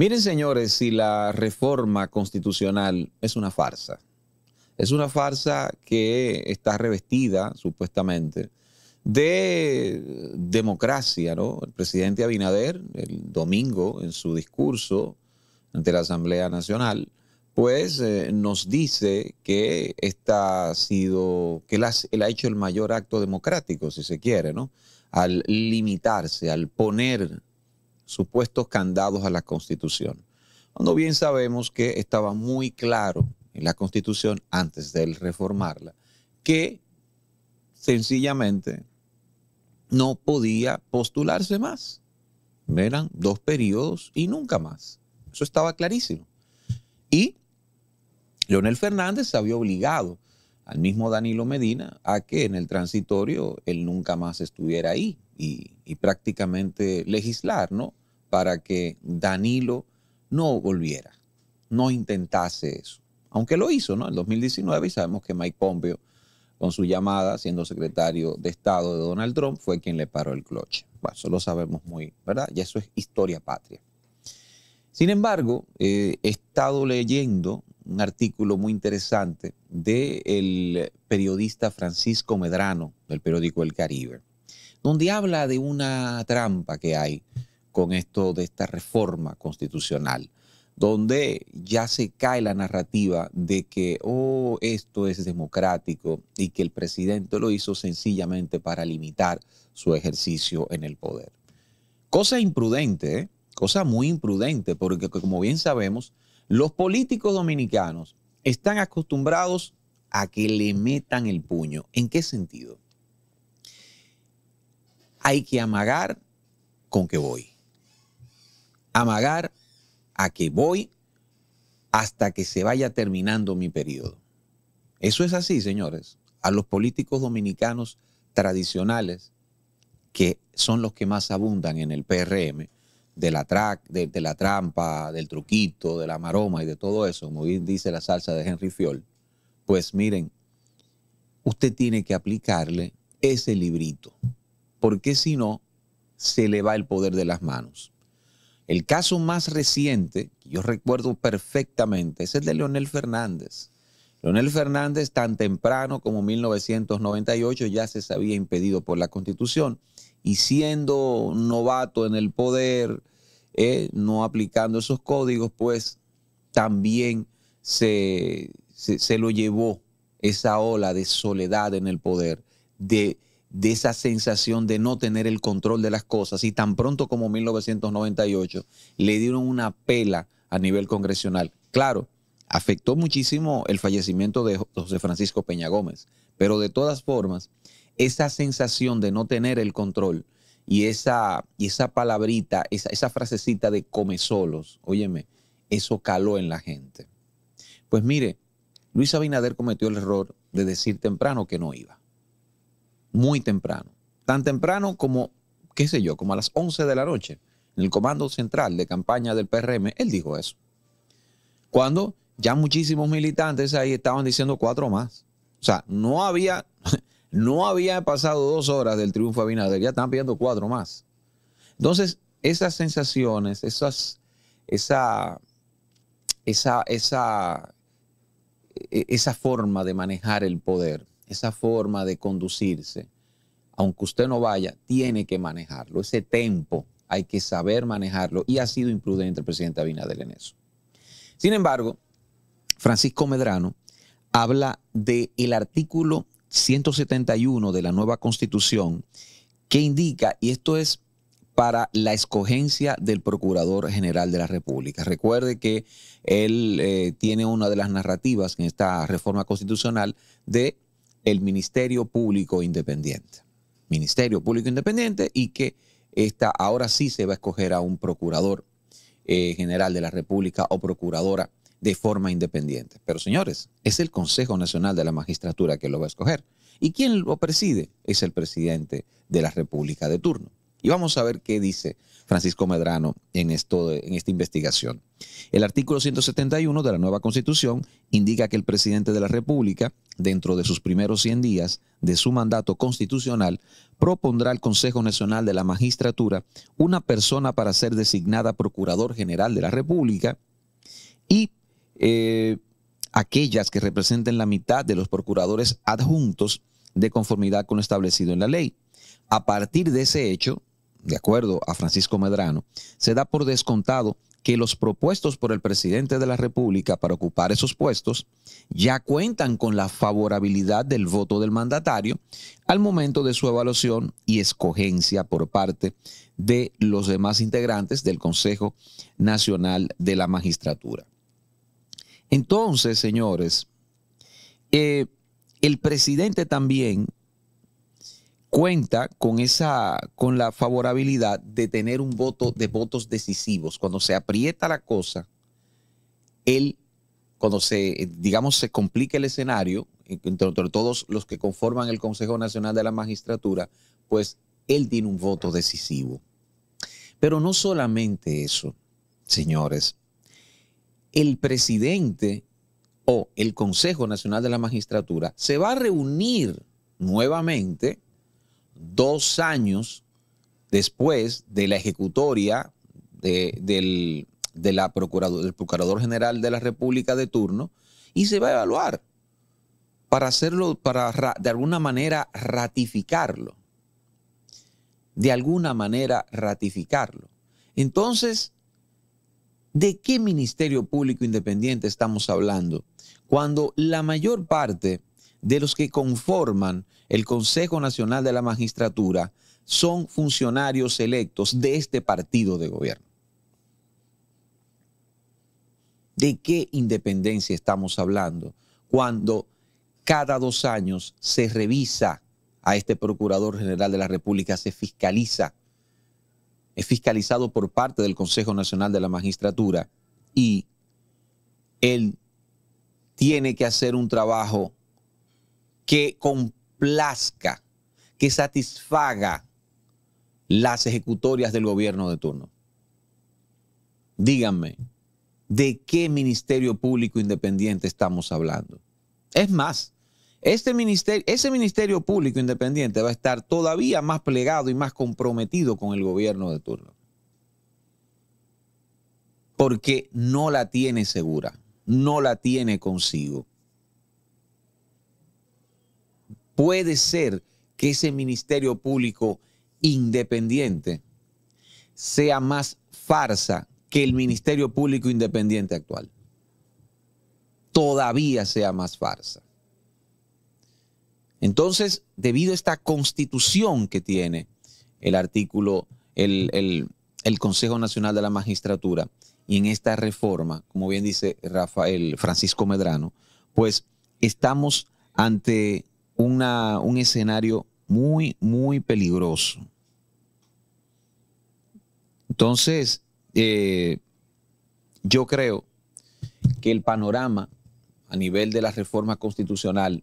Miren, señores, si la reforma constitucional es una farsa. Es una farsa que está revestida, supuestamente, de democracia, ¿no? El presidente Abinader, el domingo, en su discurso ante la Asamblea Nacional, pues eh, nos dice que esta sido, que él ha hecho el mayor acto democrático, si se quiere, ¿no? Al limitarse, al poner supuestos candados a la Constitución. Cuando bien sabemos que estaba muy claro en la Constitución, antes de él reformarla, que sencillamente no podía postularse más. Eran dos periodos y nunca más. Eso estaba clarísimo. Y Leonel Fernández se había obligado al mismo Danilo Medina a que en el transitorio él nunca más estuviera ahí y, prácticamente legislar, ¿no? Para que Danilo no volviera, no intentase eso. Aunque lo hizo, ¿no? En 2019 y sabemos que Mike Pompeo, con su llamada, siendo secretario de Estado de Donald Trump, fue quien le paró el cloche. Bueno, eso lo sabemos muy, ¿verdad? Y eso es historia patria. Sin embargo, eh, he estado leyendo un artículo muy interesante del periodista Francisco Medrano, del periódico El Caribe donde habla de una trampa que hay con esto de esta reforma constitucional, donde ya se cae la narrativa de que, oh, esto es democrático y que el presidente lo hizo sencillamente para limitar su ejercicio en el poder. Cosa imprudente, ¿eh? cosa muy imprudente, porque como bien sabemos, los políticos dominicanos están acostumbrados a que le metan el puño. ¿En qué sentido? hay que amagar con que voy. Amagar a que voy hasta que se vaya terminando mi periodo. Eso es así, señores. A los políticos dominicanos tradicionales, que son los que más abundan en el PRM, de la, de, la trampa, del truquito, de la maroma y de todo eso, como bien dice la salsa de Henry Fiol, pues miren, usted tiene que aplicarle ese librito porque si no, se le va el poder de las manos. El caso más reciente, que yo recuerdo perfectamente, es el de Leonel Fernández. Leonel Fernández, tan temprano como 1998, ya se sabía impedido por la Constitución y siendo novato en el poder, eh, no aplicando esos códigos, pues también se, se lo llevó esa ola de soledad en el poder, de de esa sensación de no tener el control de las cosas y tan pronto como 1998 le dieron una pela a nivel congresional. Claro, afectó muchísimo el fallecimiento de José Francisco Peña Gómez, pero de todas formas, esa sensación de no tener el control y esa, y esa palabrita, esa, esa frasecita de come solos, óyeme, eso caló en la gente. Pues mire, Luis Abinader cometió el error de decir temprano que no iba muy temprano, tan temprano como, qué sé yo, como a las 11 de la noche, en el Comando Central de Campaña del PRM, él dijo eso. Cuando ya muchísimos militantes ahí estaban diciendo cuatro más. O sea, no había, no había pasado dos horas del triunfo de Abinader, ya estaban pidiendo cuatro más. Entonces, esas sensaciones, esas, esa, esa, esa, e, esa forma de manejar el poder esa forma de conducirse, aunque usted no vaya, tiene que manejarlo. Ese tempo hay que saber manejarlo y ha sido imprudente el presidente Abinader en eso. Sin embargo, Francisco Medrano habla del el artículo 171 de la nueva constitución que indica, y esto es para la escogencia del Procurador General de la República. Recuerde que él eh, tiene una de las narrativas en esta reforma constitucional de el Ministerio Público Independiente. Ministerio Público Independiente y que esta, ahora sí se va a escoger a un procurador eh, general de la República o procuradora de forma independiente. Pero señores, es el Consejo Nacional de la Magistratura que lo va a escoger. ¿Y quién lo preside? Es el presidente de la República de turno. Y vamos a ver qué dice Francisco Medrano en, esto en esta investigación. El artículo 171 de la nueva Constitución indica que el presidente de la República, dentro de sus primeros 100 días de su mandato constitucional, propondrá al Consejo Nacional de la Magistratura una persona para ser designada Procurador General de la República y eh, aquellas que representen la mitad de los procuradores adjuntos de conformidad con lo establecido en la ley. A partir de ese hecho, de acuerdo a Francisco Medrano, se da por descontado que los propuestos por el presidente de la República para ocupar esos puestos ya cuentan con la favorabilidad del voto del mandatario al momento de su evaluación y escogencia por parte de los demás integrantes del Consejo Nacional de la Magistratura. Entonces, señores, eh, el presidente también cuenta con esa con la favorabilidad de tener un voto de votos decisivos. Cuando se aprieta la cosa, él cuando se digamos se complica el escenario eh, entre, todos los que conforman el Consejo Nacional de la Magistratura, pues él tiene un voto decisivo. Pero no solamente eso, señores. El presidente o el Consejo Nacional de la Magistratura se va a reunir nuevamente dos años después de la ejecutoria del, procurador, del Procurador General de la República de turno y se va a evaluar para hacerlo, para de alguna manera ratificarlo. De alguna manera ratificarlo. Entonces, ¿de qué Ministerio Público Independiente estamos hablando? Cuando la mayor parte de los que conforman el Consejo Nacional de la Magistratura son funcionarios electos de este partido de gobierno. ¿De qué independencia estamos hablando cuando cada dos años se revisa a este Procurador General de la República, se fiscaliza? Es fiscalizado por parte del Consejo Nacional de la Magistratura y él tiene que hacer un trabajo que complazca, que satisfaga las ejecutorias del gobierno de turno. Díganme, ¿de qué Ministerio Público Independiente estamos hablando? Es más, este ministerio, ese Ministerio Público Independiente va a estar todavía más plegado y más comprometido con el gobierno de turno. Porque no la tiene segura, no la tiene consigo. puede ser que ese ministerio público independiente sea más farsa que el ministerio público independiente actual. Todavía sea más farsa. Entonces, debido a esta constitución que tiene el artículo, el, Consejo Nacional de la Magistratura, y en esta reforma, como bien dice Rafael Francisco Medrano, pues estamos ante una, un escenario muy, muy peligroso. Entonces, eh, yo creo que el panorama a nivel de la reforma constitucional,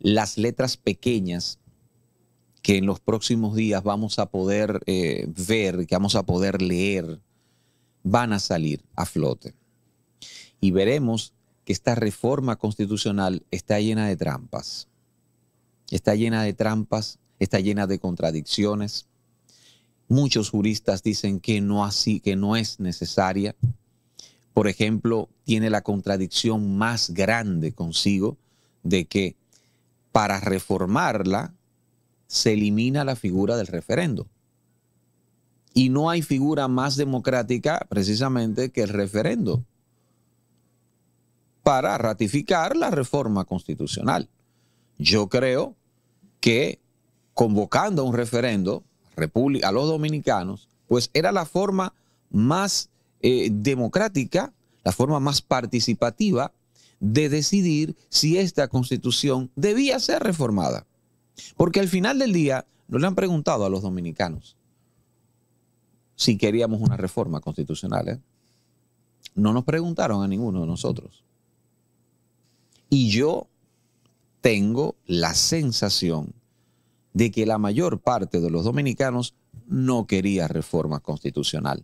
las letras pequeñas que en los próximos días vamos a poder eh, ver, que vamos a poder leer, van a salir a flote. Y veremos que esta reforma constitucional está llena de trampas está llena de trampas, está llena de contradicciones. Muchos juristas dicen que no, así, que no es necesaria. Por ejemplo, tiene la contradicción más grande consigo de que para reformarla se elimina la figura del referendo. Y no hay figura más democrática precisamente que el referendo para ratificar la reforma constitucional. Yo creo que convocando a un referendo a los dominicanos, pues era la forma más eh, democrática, la forma más participativa de decidir si esta constitución debía ser reformada. Porque al final del día no le han preguntado a los dominicanos si queríamos una reforma constitucional. ¿eh? No nos preguntaron a ninguno de nosotros. Y yo tengo la sensación de que la mayor parte de los dominicanos no quería reforma constitucional,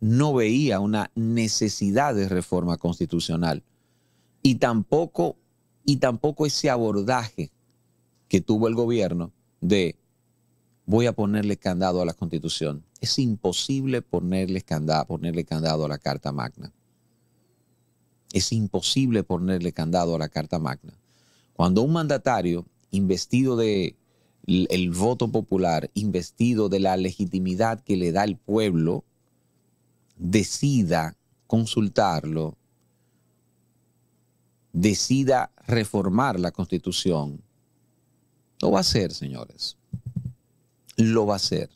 no veía una necesidad de reforma constitucional y tampoco, y tampoco ese abordaje que tuvo el gobierno de voy a ponerle candado a la constitución. Es imposible ponerle candado a la Carta Magna. Es imposible ponerle candado a la Carta Magna. Cuando un mandatario investido del de el voto popular, investido de la legitimidad que le da el pueblo, decida consultarlo, decida reformar la constitución, lo va a hacer, señores. Lo va a hacer.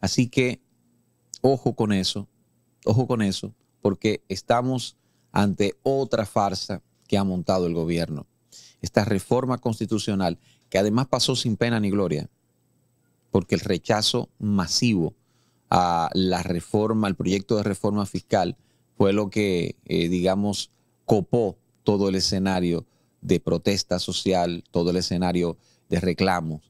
Así que, ojo con eso, ojo con eso, porque estamos ante otra farsa que ha montado el gobierno. Esta reforma constitucional que además pasó sin pena ni gloria, porque el rechazo masivo a la reforma, al proyecto de reforma fiscal, fue lo que, eh, digamos, copó todo el escenario de protesta social, todo el escenario de reclamos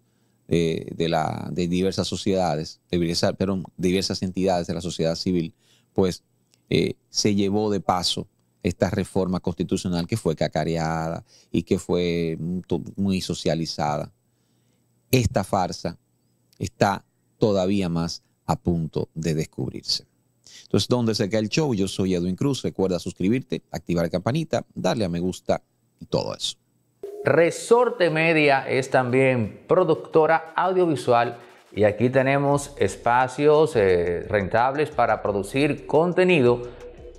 eh, de, diversas sociedades, de diversas, diversas entidades de la sociedad civil, pues eh, se llevó de paso esta reforma constitucional que fue cacareada y que fue mm, muy socializada. Esta farsa está todavía más a punto de descubrirse. Entonces, ¿dónde se cae el show? Yo soy Edwin Cruz. Recuerda suscribirte, activar la campanita, darle a me gusta y todo eso. Resorte Media es también productora audiovisual y aquí tenemos espacios eh, rentables para producir contenido